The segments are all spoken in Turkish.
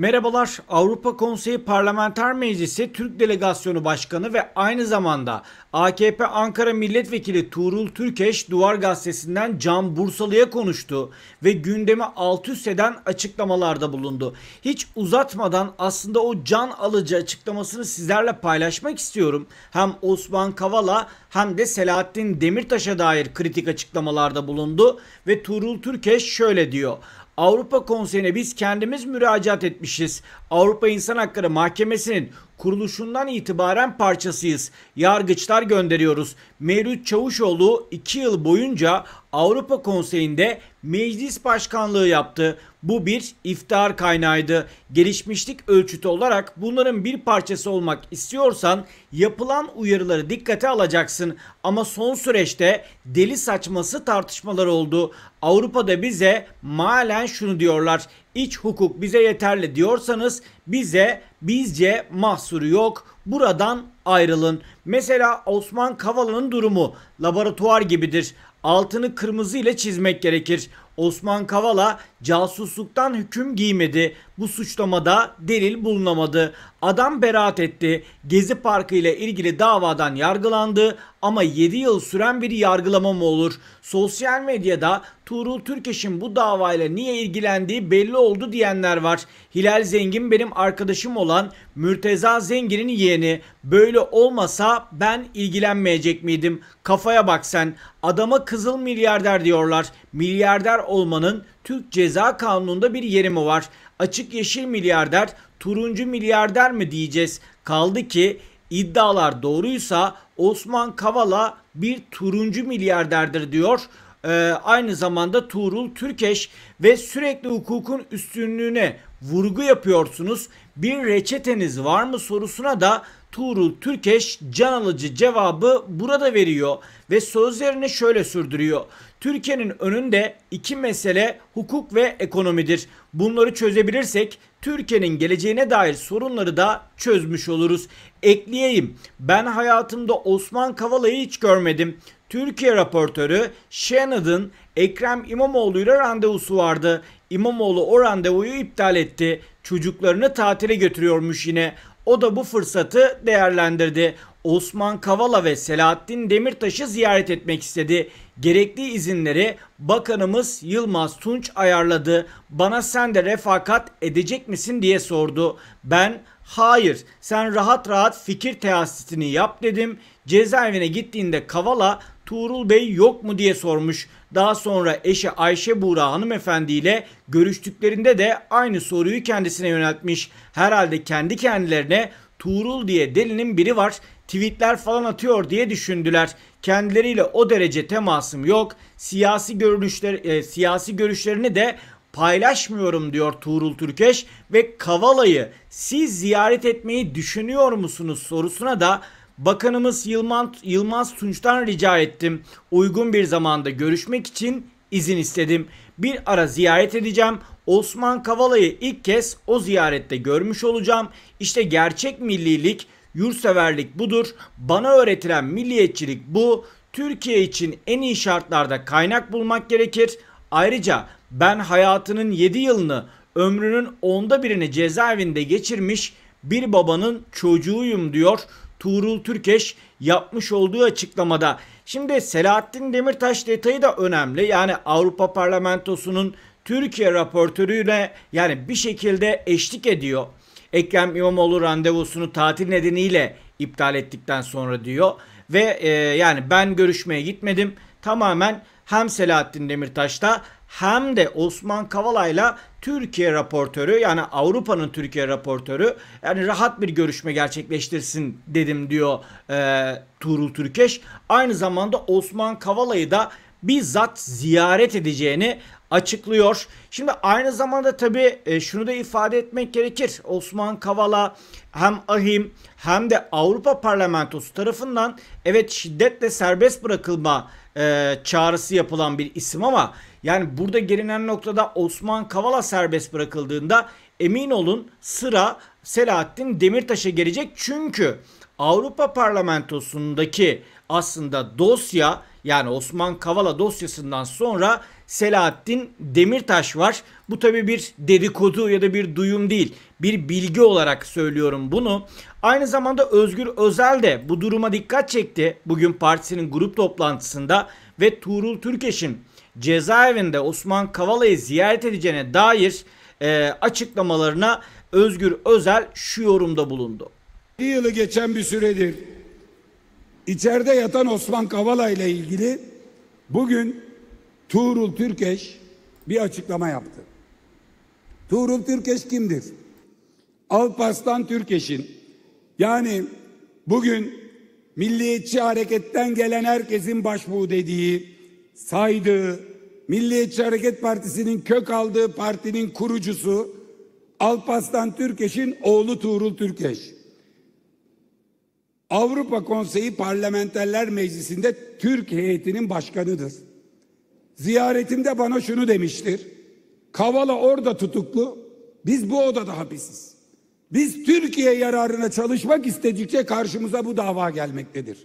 Merhabalar Avrupa Konseyi Parlamenter Meclisi Türk Delegasyonu Başkanı ve aynı zamanda AKP Ankara Milletvekili Tuğrul Türkeş Duvar Gazetesi'nden Can Bursalı'ya konuştu ve gündemi alt üst eden açıklamalarda bulundu. Hiç uzatmadan aslında o can alıcı açıklamasını sizlerle paylaşmak istiyorum. Hem Osman Kavala hem de Selahattin Demirtaş'a dair kritik açıklamalarda bulundu ve Tuğrul Türkeş şöyle diyor. Avrupa Konseyi'ne biz kendimiz müracaat etmişiz. Avrupa İnsan Hakları Mahkemesi'nin kuruluşundan itibaren parçasıyız. Yargıçlar gönderiyoruz. Mevlüt Çavuşoğlu 2 yıl boyunca Avrupa Konseyi'nde meclis başkanlığı yaptı. Bu bir iftihar kaynağıydı. Gelişmişlik ölçütü olarak bunların bir parçası olmak istiyorsan yapılan uyarıları dikkate alacaksın. Ama son süreçte deli saçması tartışmalar oldu. Avrupa'da bize malen şunu diyorlar. İç hukuk bize yeterli diyorsanız bize bizce mahsuru yok. Buradan ayrılın. Mesela Osman Kavala'nın durumu laboratuvar gibidir. Altını kırmızı ile çizmek gerekir. Osman Kavala casusluktan hüküm giymedi. Bu suçlamada delil bulunamadı. Adam beraat etti. Gezi Parkı ile ilgili davadan yargılandı ama 7 yıl süren bir yargılama mı olur? Sosyal medyada Tuğrul Türkeş'in bu davayla niye ilgilendiği belli oldu diyenler var. Hilal Zengin benim arkadaşım olan Mürteza Zengin'in yeğeni. Böyle olmasa ben ilgilenmeyecek miydim? Kafaya bak sen. Adama kızıl milyarder diyorlar. Milyarder olmanın Türk Ceza Kanunu'nda bir yeri mi var? Açık yeşil milyarder, turuncu milyarder mi diyeceğiz? Kaldı ki iddialar doğruysa Osman Kavala bir turuncu milyarderdir diyor. Ee, aynı zamanda Tuğrul Türkeş ve sürekli hukukun üstünlüğüne vurgu yapıyorsunuz. Bir reçeteniz var mı sorusuna da Tuğrul Türkeş can alıcı cevabı burada veriyor ve sözlerini şöyle sürdürüyor. Türkiye'nin önünde iki mesele hukuk ve ekonomidir. Bunları çözebilirsek Türkiye'nin geleceğine dair sorunları da çözmüş oluruz. Ekleyeyim ben hayatımda Osman Kavala'yı hiç görmedim. Türkiye raportörü Shannon'ın Ekrem İmamoğlu'yla randevusu vardı. İmamoğlu o randevuyu iptal etti. Çocuklarını tatile götürüyormuş yine. O da bu fırsatı değerlendirdi. Osman Kavala ve Selahattin Demirtaş'ı ziyaret etmek istedi. Gerekli izinleri bakanımız Yılmaz Tunç ayarladı. Bana sen de refakat edecek misin diye sordu. Ben hayır sen rahat rahat fikir teasisini yap dedim. Cezaevine gittiğinde Kavala Tuğrul Bey yok mu diye sormuş. Daha sonra eşi Ayşe Buğra hanımefendi ile görüştüklerinde de aynı soruyu kendisine yöneltmiş. Herhalde kendi kendilerine Tuğrul diye delinin biri var tweetler falan atıyor diye düşündüler. Kendileriyle o derece temasım yok. Siyasi görüşler e, siyasi görüşlerini de paylaşmıyorum diyor Tuğrul Türkeş ve Kavala'yı siz ziyaret etmeyi düşünüyor musunuz sorusuna da Bakanımız Yılman, Yılmaz Tunç'tan rica ettim. Uygun bir zamanda görüşmek için izin istedim. Bir ara ziyaret edeceğim. Osman Kavala'yı ilk kez o ziyarette görmüş olacağım. İşte gerçek millilik Yurtseverlik budur. Bana öğretilen milliyetçilik bu. Türkiye için en iyi şartlarda kaynak bulmak gerekir. Ayrıca ben hayatının 7 yılını ömrünün onda birini cezaevinde geçirmiş bir babanın çocuğuyum diyor Tuğrul Türkeş yapmış olduğu açıklamada. Şimdi Selahattin Demirtaş detayı da önemli. Yani Avrupa Parlamentosu'nun Türkiye raportörüyle yani bir şekilde eşlik ediyor. Ekrem İmamoğlu randevusunu tatil nedeniyle iptal ettikten sonra diyor. Ve e, yani ben görüşmeye gitmedim. Tamamen hem Selahattin Demirtaş'ta hem de Osman Kavala'yla Türkiye raportörü yani Avrupa'nın Türkiye raportörü yani rahat bir görüşme gerçekleştirsin dedim diyor e, Tuğrul Türkeş. Aynı zamanda Osman Kavala'yı da bizzat ziyaret edeceğini açıklıyor. Şimdi aynı zamanda tabii e, şunu da ifade etmek gerekir. Osman Kavala hem ahim hem de Avrupa Parlamentosu tarafından evet şiddetle serbest bırakılma e, çağrısı yapılan bir isim ama yani burada gelinen noktada Osman Kavala serbest bırakıldığında emin olun sıra Selahattin Demirtaş'a gelecek. Çünkü Avrupa Parlamentosu'ndaki aslında dosya yani Osman Kavala dosyasından sonra Selahattin Demirtaş var. Bu tabi bir dedikodu ya da bir duyum değil. Bir bilgi olarak söylüyorum bunu. Aynı zamanda Özgür Özel de bu duruma dikkat çekti. Bugün partisinin grup toplantısında ve Tuğrul Türkeş'in cezaevinde Osman Kavala'yı ziyaret edeceğine dair e, açıklamalarına Özgür Özel şu yorumda bulundu. Bir yılı geçen bir süredir içeride yatan Osman Kavala ile ilgili bugün Tuğrul Türkeş bir açıklama yaptı. Tuğrul Türkeş kimdir? Alparslan Türkeş'in yani bugün milliyetçi hareketten gelen herkesin başbuğu dediği saydığı Milliyetçi Hareket Partisi'nin kök aldığı partinin kurucusu Alpaslan Türkeş'in oğlu Tuğrul Türkeş. Avrupa Konseyi Parlamenterler Meclisi'nde Türk heyetinin başkanıdır. Ziyaretimde bana şunu demiştir. Kavala orada tutuklu, biz bu odada hapisiz. Biz Türkiye yararına çalışmak istedikçe karşımıza bu dava gelmektedir.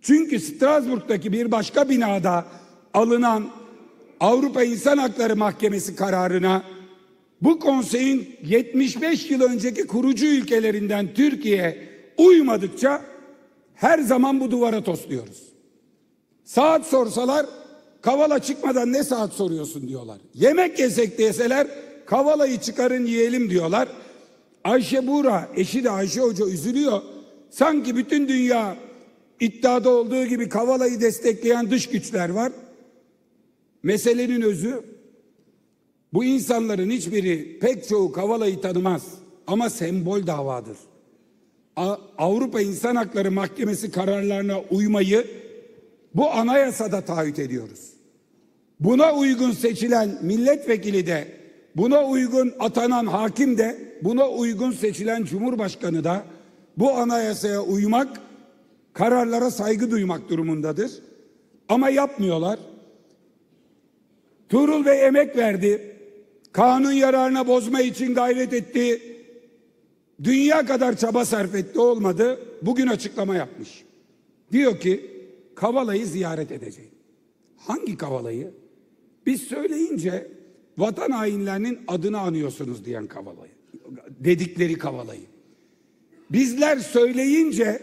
Çünkü Strasbourg'daki bir başka binada alınan Avrupa İnsan Hakları Mahkemesi kararına bu konseyin 75 yıl önceki kurucu ülkelerinden Türkiye uymadıkça her zaman bu duvara tosluyoruz. Saat sorsalar kavala çıkmadan ne saat soruyorsun diyorlar. Yemek yesek deseler kavalayı çıkarın yiyelim diyorlar. Ayşe Buğra eşi de Ayşe Hoca üzülüyor. Sanki bütün dünya iddiada olduğu gibi kavalayı destekleyen dış güçler var. Meselenin özü bu insanların hiçbiri pek çoğu Kavala'yı tanımaz ama sembol davadır. Avrupa İnsan Hakları Mahkemesi kararlarına uymayı bu anayasada taahhüt ediyoruz. Buna uygun seçilen milletvekili de, buna uygun atanan hakim de, buna uygun seçilen cumhurbaşkanı da bu anayasaya uymak, kararlara saygı duymak durumundadır. Ama yapmıyorlar. Tuğrul Bey emek verdi. Kanun yararına bozma için gayret etti. Dünya kadar çaba sarf etti olmadı. Bugün açıklama yapmış. Diyor ki Kavala'yı ziyaret edeceğim. Hangi Kavala'yı? Biz söyleyince vatan hainlerinin adını anıyorsunuz diyen Kavala'yı. Dedikleri Kavala'yı. Bizler söyleyince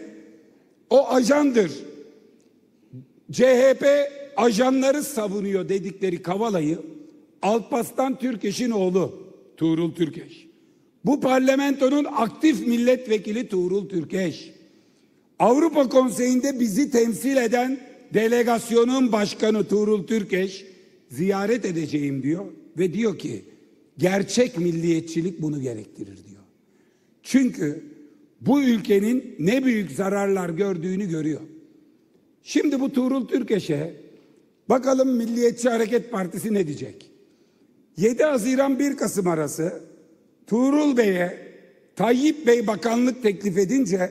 o ajandır. CHP ajanları savunuyor dedikleri Kavala'yı Alpaslan Türkeş'in oğlu Tuğrul Türkeş. Bu parlamentonun aktif milletvekili Tuğrul Türkeş. Avrupa Konseyi'nde bizi temsil eden delegasyonun başkanı Tuğrul Türkeş ziyaret edeceğim diyor ve diyor ki gerçek milliyetçilik bunu gerektirir diyor. Çünkü bu ülkenin ne büyük zararlar gördüğünü görüyor. Şimdi bu Tuğrul Türkeş'e Bakalım Milliyetçi Hareket Partisi ne diyecek? 7 Haziran 1 Kasım arası Tuğrul Bey'e Tayyip Bey bakanlık teklif edince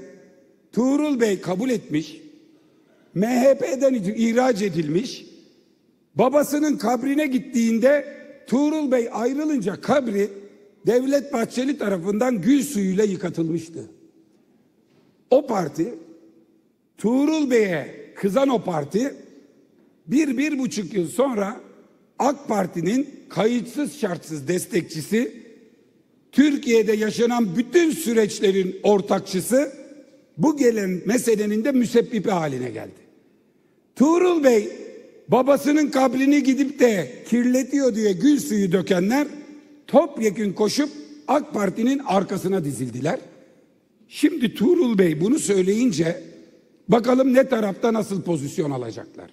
Tuğrul Bey kabul etmiş. MHP'den ihraç edilmiş. Babasının kabrine gittiğinde Tuğrul Bey ayrılınca kabri Devlet Bahçeli tarafından gül suyuyla yıkatılmıştı. O parti Tuğrul Bey'e kızan o parti bir, bir buçuk yıl sonra AK Parti'nin kayıtsız şartsız destekçisi, Türkiye'de yaşanan bütün süreçlerin ortakçısı, bu gelen meselenin de müsebbibi haline geldi. Tuğrul Bey babasının kabrini gidip de kirletiyor diye gül suyu dökenler topyekün koşup AK Parti'nin arkasına dizildiler. Şimdi Tuğrul Bey bunu söyleyince bakalım ne tarafta nasıl pozisyon alacaklar.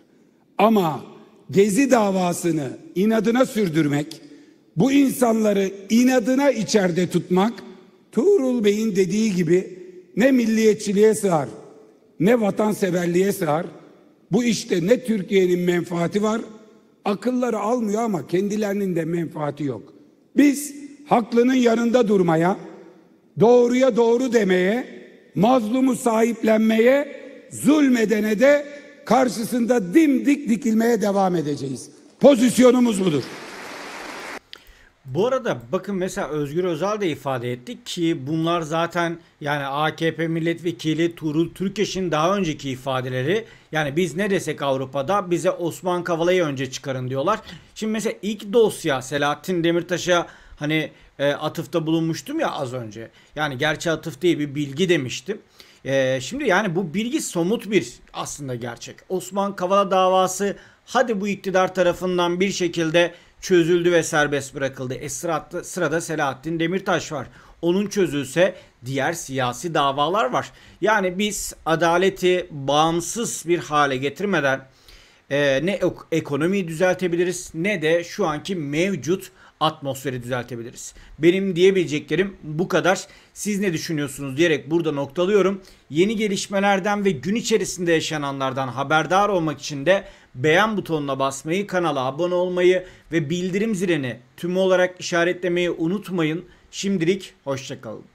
Ama Gezi davasını inadına sürdürmek, bu insanları inadına içeride tutmak Tuğrul Bey'in dediği gibi ne milliyetçiliğe sığar, ne vatanseverliğe sığar. Bu işte ne Türkiye'nin menfaati var, akılları almıyor ama kendilerinin de menfaati yok. Biz haklının yanında durmaya, doğruya doğru demeye, mazlumu sahiplenmeye, zulmedene de karşısında dimdik dikilmeye devam edeceğiz. Pozisyonumuz budur. Bu arada bakın mesela Özgür Özel de ifade etti ki bunlar zaten yani AKP milletvekili Tuğrul Türkeş'in daha önceki ifadeleri yani biz ne desek Avrupa'da bize Osman Kavala'yı önce çıkarın diyorlar. Şimdi mesela ilk dosya Selahattin Demirtaş'a hani e, atıfta bulunmuştum ya az önce. Yani gerçi atıf değil bir bilgi demiştim. E, şimdi yani bu bilgi somut bir aslında gerçek. Osman Kavala davası hadi bu iktidar tarafından bir şekilde çözüldü ve serbest bırakıldı. E sırada, sırada Selahattin Demirtaş var. Onun çözülse diğer siyasi davalar var. Yani biz adaleti bağımsız bir hale getirmeden e, ne ekonomiyi düzeltebiliriz ne de şu anki mevcut atmosferi düzeltebiliriz. Benim diyebileceklerim bu kadar. Siz ne düşünüyorsunuz diyerek burada noktalıyorum. Yeni gelişmelerden ve gün içerisinde yaşananlardan haberdar olmak için de beğen butonuna basmayı, kanala abone olmayı ve bildirim zilini tümü olarak işaretlemeyi unutmayın. Şimdilik hoşçakalın.